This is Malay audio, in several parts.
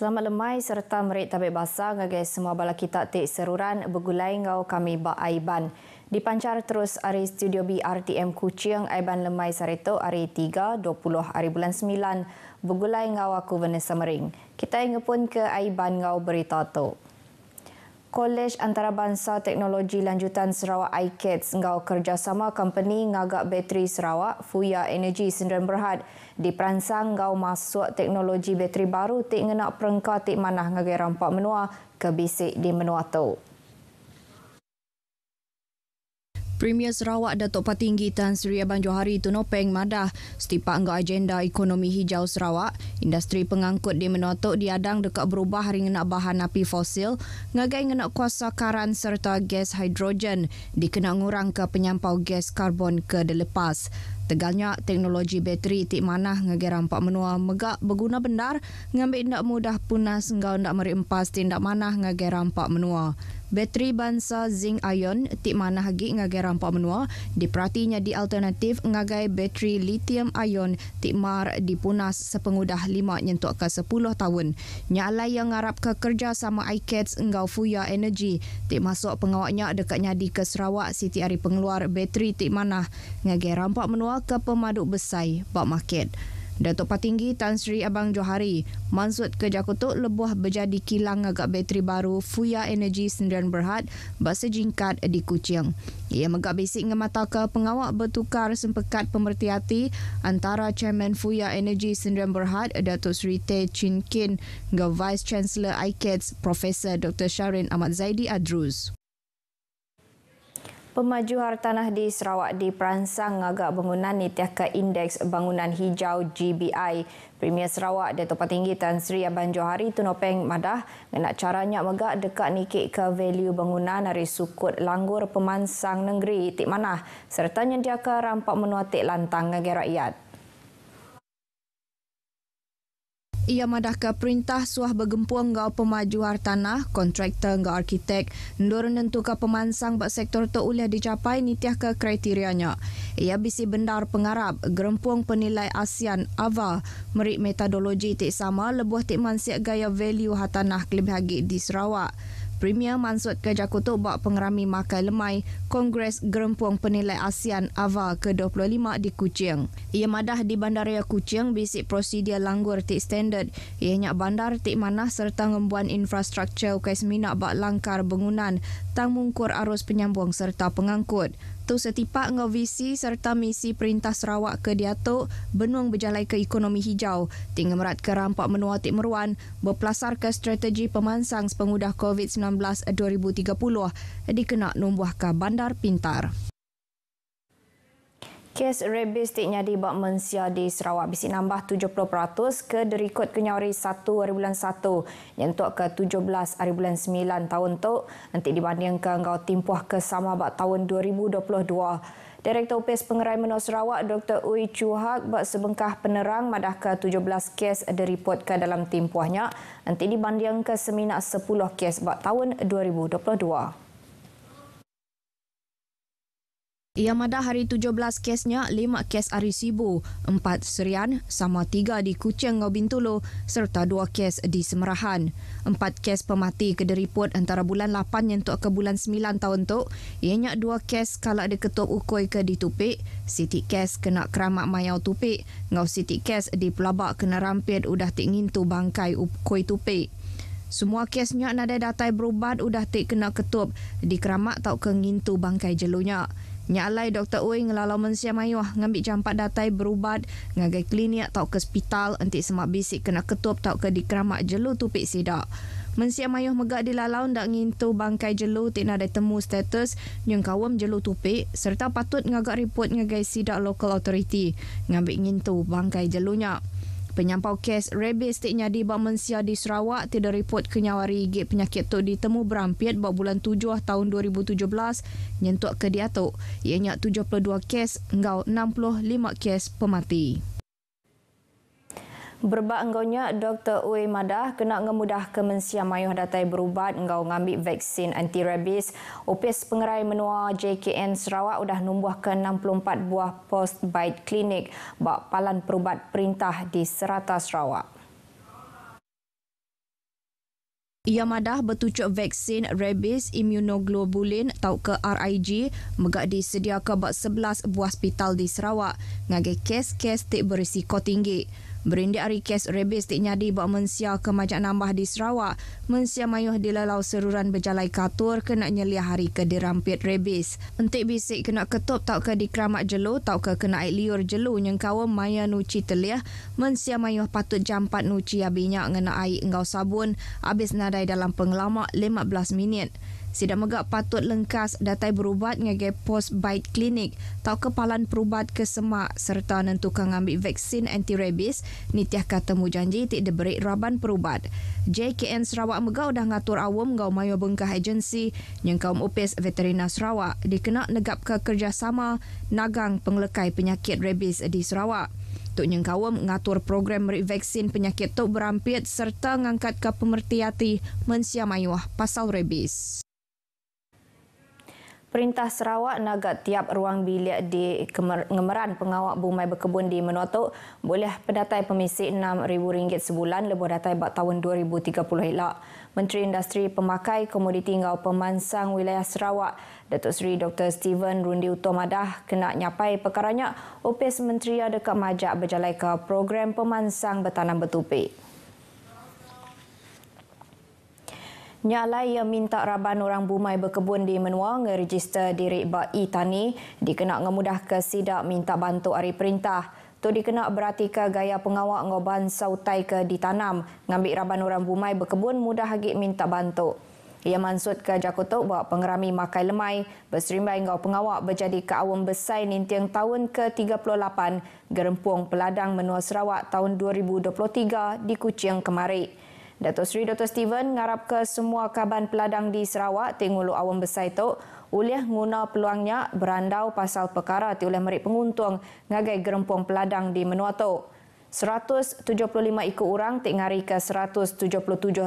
Selamat lemai serta merit tabik basah ngagai semua bala kita tik seruran begulai ngau kami ba Aiban. Dipancar terus dari Studio B RTM Kuching Aiban Lemai Sarito hari 3, 20 hari bulan 9. Begulai ngau aku Vanessa Mering. Kita ingepun ke Aiban ngau berita tu. Kolej Antarabangsa Teknologi Lanjutan Sarawak iKids e ngau kerjasama company ngagak bateri Sarawak Fuya Energy Sdn di diperansang ngau masuk teknologi bateri baru tik ngena perengka tik manah ngagai rampak menua ke bisik di menua tu. Premier Sarawak Datuk Patinggi Tan Sri Abang Johari Tunopeng Madah setipak anggap agenda ekonomi hijau Sarawak, industri pengangkut di Menotok diadang dekat berubah hari ngenak bahan api fosil, ngagai ngenak kuasa karan serta gas hidrogen dikena ngurang ke penyampau gas karbon ke delepas. Tegalnya teknologi bateri tik manah ngagai rampak menua megak berguna benar ngambil tidak mudah punas ngau ndak merempas tindak manah ngagai rampak menua bateri bansa zinc ion tip mana lagi ngagai rampak menua diperhatinya di alternatif ngagai bateri lithium ion tip mar dipunas sepengudah lima nyentuk ke sepuluh tahun. Nyalai yang ngarap ke kerja sama ICATS ngau Fuya Energy tip masuk pengawaknya dekat nyadi ke Sarawak Siti Ari Pengeluar bateri tip mana ngagai rampak menua ke pemaduk besai bak market. Datuk Patinggi Tan Sri Abang Johari mansud ke Jakutuk lebuh berjadi kilang agak bateri baru Fuya Energy Sendirian Berhad bahasa jingkat di Kuching. Ia megak bisik ngemata ke pengawak bertukar sempekat pemerhati antara Chairman Fuya Energy Sendirian Berhad Datuk Sri Te Chin Kin dan Vice Chancellor ICATS e Profesor Dr. Sharin Ahmad Zaidi Adruz pemaju hartanah di Sarawak diperansang agak bangunan nitiah ke Indeks Bangunan Hijau GBI. Premier Sarawak Dato' Patinggi Tan Sri Aban Johari Tunopeng Madah mengenak caranya megak dekat nikik ke value bangunan dari sukut langgur pemansang negeri Tik Manah serta nyediakan rampak menuatik lantang negara rakyat. ia ke perintah suah bergempuan ngau pemaju hartanah, kontraktor ngau arkitek, nur nentukan pemansang bak sektor tu ulah dicapai nitiah ke kriterianya. Ia bisi bendar pengarap, gerempuang penilai ASEAN, AVA, merik metodologi tik sama lebuah tik mansiak gaya value hartanah kelebih lagi di Sarawak. Premier Mansud Kerja Kutub buat pengerami makan lemai Kongres Gerempuang Penilai ASEAN AVA ke-25 di Kuching. Ia madah di Bandaraya Kuching bisik prosedur langgur tik standard. Ianya bandar tik manah serta membuat infrastruktur ukai seminak bak langkar bangunan, tang mungkur arus penyambung serta pengangkut satu setipak ngau visi serta misi perintah Sarawak ke Diatok benuang berjalan ke ekonomi hijau. Tinggal merat ke rampak menua tik meruan berplasar ke strategi pemansang pengudah COVID-19 2030 dikenak numbuh ke bandar pintar kes rabies tidak nyadi buat mensia di Sarawak bisi nambah 70% ke derikut kenyari 1 hari bulan 1 yang untuk ke 17 hari bulan 9 tahun tu nanti dibandingkan dengan timpuh ke sama buat tahun 2022. Direktur Upis Pengerai Menua Sarawak Dr. Ui Chu Hak buat sebengkah penerang madah ke 17 kes diriport ke dalam timpuhnya nanti dibanding ke seminak 10 kes buat tahun 2022. Ia mada hari 17 kesnya, 5 kes hari Sibu, 4 Serian, sama 3 di Kucing Ngau Bintulu serta 2 kes di Semerahan. 4 kes pemati kederiput antara bulan 8 yang tu ke bulan 9 tahun tu, ianya 2 kes kalau ada ketup ukoi ke di Tupik, Siti kes kena keramak mayau Tupik, Ngau Siti kes di Pelabak kena rampit udah tik ngintu bangkai ukoi Tupik. Semua kesnya nada datai berubat udah tik kena ketup di keramak tau ke ngintu bangkai jelunya. Nyalai Dr. Ui ngelalau mensia mayuah ngambil jampat datai berubat ngagai klinik tau ke hospital enti semak bisik kena ketup tau ke dikeramak jelu tupik sidak. Mensia mayuh megak di lalau ndak ngintu bangkai jelu tik nak temu status yang kawam jelu tupik serta patut ngagak report ngagai sidak local authority ngambil ngintu bangkai jelunya. Penyampau kes rabies tik nyadi bak mensia di Sarawak tidak report kenyawari gigit penyakit tu ditemu berampiat bak bulan 7 tahun 2017 nyentuk ke dia tu. Ianya 72 kes ngau 65 kes pemati. Berbak engkaunya Dr. Ui Madah kena ngemudah kemensia mayuh datai berubat engkau ngambil vaksin anti-rabies. Opis pengerai menua JKN Sarawak sudah numbuh ke 64 buah post-bite klinik bak palan perubat perintah di Serata Sarawak. Ia madah bertucuk vaksin rabies immunoglobulin atau ke RIG megak disediakan bak 11 buah hospital di Sarawak ngagai kes-kes tak berisiko tinggi. Berindi hari kes rebis tik nyadi buat mensia ke majak nambah di Sarawak. Mensia mayuh dilalau seruran berjalai katur kena nyelia hari ke dirampit rebis. Entik bisik kena ketup tau ke dikramat jelu tau ke kena air liur jelu nyengkawa maya nuci teliah. Mensia mayuh patut jampat nuci abinya ngena air ngau sabun habis nadai dalam penglamak 15 minit. Sidak megak patut lengkas datai berubat ngagai pos bite klinik tau kepalan perubat ke semak serta nentukan ambil vaksin anti rabies nitiah kata mu janji tik diberi raban perubat. JKN Sarawak megak udah ngatur awam ngau mayo bengkah agensi yang kaum upis veterina Sarawak dikenak negap ke kerjasama nagang penglekai penyakit rabies di Sarawak. Tuk nyengkawam mengatur program merik vaksin penyakit tuk berampit serta ngangkat ke pemerhati hati pasal rabies. Perintah Sarawak naga tiap ruang bilik di ngemeran pengawak bumai berkebun di Menua boleh pendatai pemisi RM6,000 sebulan lebih datai bak tahun 2030 hilak. Menteri Industri Pemakai Komoditi Ngau Pemansang Wilayah Sarawak, Datuk Seri Dr. Steven Rundi Utomadah kena nyapai perkaranya opis menteri dekat majak berjalan ke program pemansang bertanam bertupik. Nyalai yang minta raban orang bumai berkebun di menua ngeregister diri Ba'i Tani dikenak ngemudah ke sidak minta bantu hari perintah. Tu dikenak berarti ke gaya pengawak ngoban sautai ke ditanam. Ngambil raban orang bumai berkebun mudah lagi minta bantu. Ia mansut ke Jakutuk buat pengerami makai lemai. Berserimbai ngau pengawak berjadi ke awam besai nintiang tahun ke-38 gerempuang peladang menua Sarawak tahun 2023 di Kuching kemarin. Datuk Sri Dato' Steven ngarap ke semua kaban peladang di Sarawak tengulu awam besar itu, boleh guna peluangnya berandau pasal perkara ti oleh merik penguntung ngagai gerempuang peladang di menua tu. 175 ikut orang ti ngari ke 177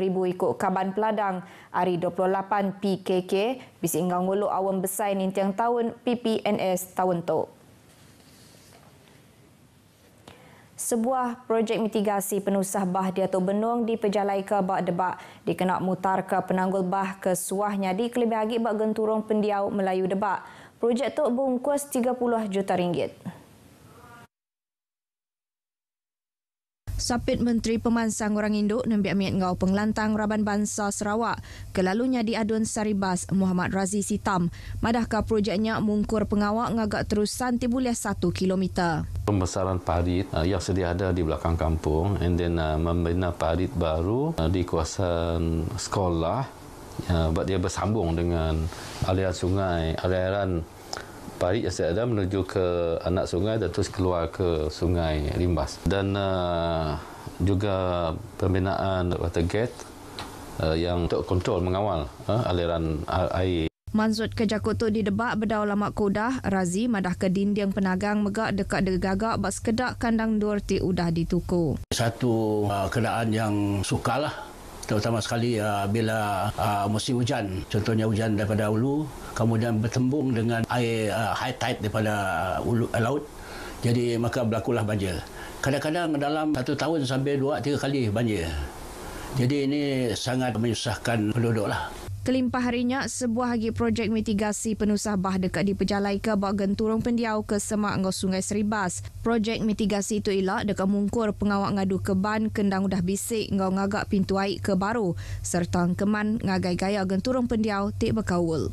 ribu ikut kaban peladang hari 28 PKK bisi ngangulu awam besai nintiang tahun PPNS tahun itu. sebuah projek mitigasi penusah bah di Atau Benung di Pejalai ke Bak Debak dikenak mutar ke penanggul bah ke suahnya di kelebih lagi Bak Genturong Pendiau Melayu Debak. Projek itu bungkus 30 juta ringgit. Sapit Menteri Pemansang Orang Induk Nembi Amin Ngau Penglantang Raban Bansa Sarawak kelalunya diadun Saribas Muhammad Razi Sitam. Madahkah projeknya mungkur pengawak ngagak terusan tibulih satu kilometer Pembesaran parit uh, yang sedia ada di belakang kampung and then uh, membina parit baru uh, di kawasan sekolah buat dia bersambung dengan aliran sungai, aliran pari Yasir Adam menuju ke anak sungai dan terus keluar ke sungai Rimbas. Dan uh, juga pembinaan water gate uh, yang untuk kontrol mengawal uh, aliran air. Manzut ke Jakoto di debak bedau lama kudah, Razi madah ke dinding penagang megak dekat degagak bak sekedak kandang dur ti udah dituku. Satu uh, keadaan yang sukalah terutama sekali uh, bila uh, musim hujan contohnya hujan daripada hulu kemudian bertembung dengan air uh, high tide daripada uh, ulu, uh, laut jadi maka berlakulah banjir kadang-kadang dalam satu tahun sampai dua tiga kali banjir jadi ini sangat menyusahkan penduduk lah kelimpah harinya sebuah lagi projek mitigasi penusah bah dekat di Pejalai ke bak genturung pendiau ke semak ngau sungai Seribas. Projek mitigasi itu ialah dekat mungkur pengawak ngadu keban kendang udah bisik ngau ngagak pintu air ke baru serta keman ngagai gaya genturung pendiau tik bekaul.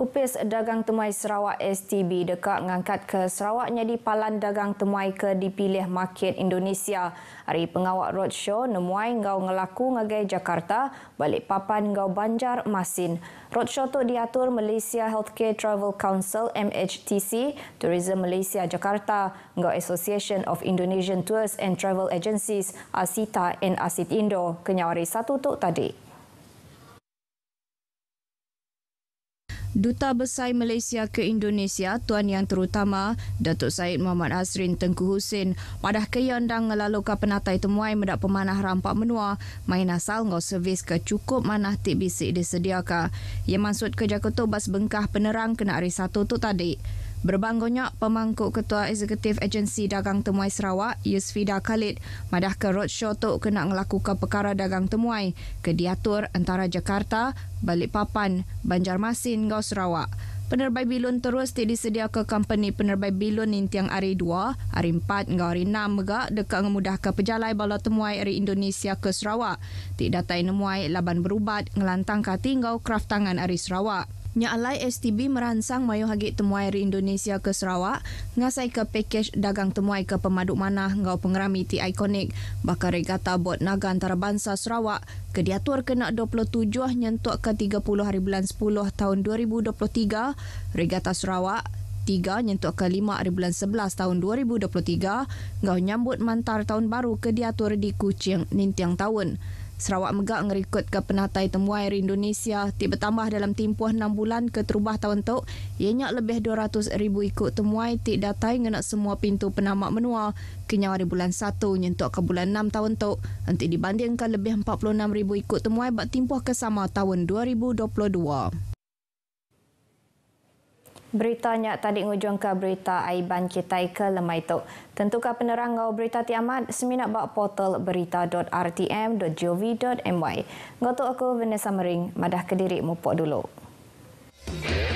Upis Dagang Temai Sarawak STB dekat mengangkat ke Sarawak jadi palan dagang temai ke dipilih market Indonesia. Hari pengawak roadshow nemuai ngau ngelaku ngagai Jakarta balik papan ngau Banjar Masin. Roadshow itu diatur Malaysia Healthcare Travel Council MHTC, Tourism Malaysia Jakarta, ngau Association of Indonesian Tours and Travel Agencies, ASITA and ASIT Indo. Kenyawari satu tu tadi. Duta Besar Malaysia ke Indonesia, Tuan Yang Terutama, Datuk Said Muhammad Hasrin Tengku Husin, padah keyan dan ngelalukan penatai temuai medak pemanah rampak menua, main asal ngau servis ke cukup manah tip bisik disediakan. Yang maksud kerja ketubas bengkah penerang kena hari satu tu tadi. Berbangunnya pemangkuk Ketua Eksekutif Agensi Dagang Temuai Sarawak, Yusfida Khalid, madah ke roadshow tu kena melakukan perkara dagang temuai ke diatur antara Jakarta, Balikpapan, Banjarmasin, Gau Sarawak. Penerbai bilun terus tidak disedia ke company penerbai bilun ini tiang hari 2, hari 4 hingga hari 6 mega dekat memudahkan pejalai bala temuai dari Indonesia ke Sarawak. Tidak datai nemuai laban berubat ngelantang kati hingga kraftangan dari Sarawak. Nyalai STB merangsang mayu hagi temuai ri Indonesia ke Sarawak ngasai ke pakej dagang temuai ke pemaduk mana ngau pengerami ti ikonik bakar regata bot naga antarabangsa Sarawak ke diatur kena 27 nyentuk ke 30 hari bulan 10 tahun 2023 regata Sarawak 3 nyentuk ke 5 hari bulan 11 tahun 2023 ngau nyambut mantar tahun baru ke diatur di Kuching nintiang tahun. Sarawak Megak mengerikut ke penatai temuai air Indonesia ti bertambah dalam tempoh 6 bulan ke terubah tahun tu ianya lebih 200 ribu ikut temuai ti datai ngenak semua pintu penamak menua kenyawa di bulan 1 nyentuk ke bulan 6 tahun tu nanti dibandingkan lebih 46 ribu ikut temuai bak tempoh ke sama tahun 2022. Beritanya tadi ngujung ke berita Aiban Kitai ke lemai tu. Tentu ke penerang ngau berita tiamat semina bak portal berita.rtm.gov.my. Ngau tu aku Vanessa Mering, madah kediri mupok dulu. Okay.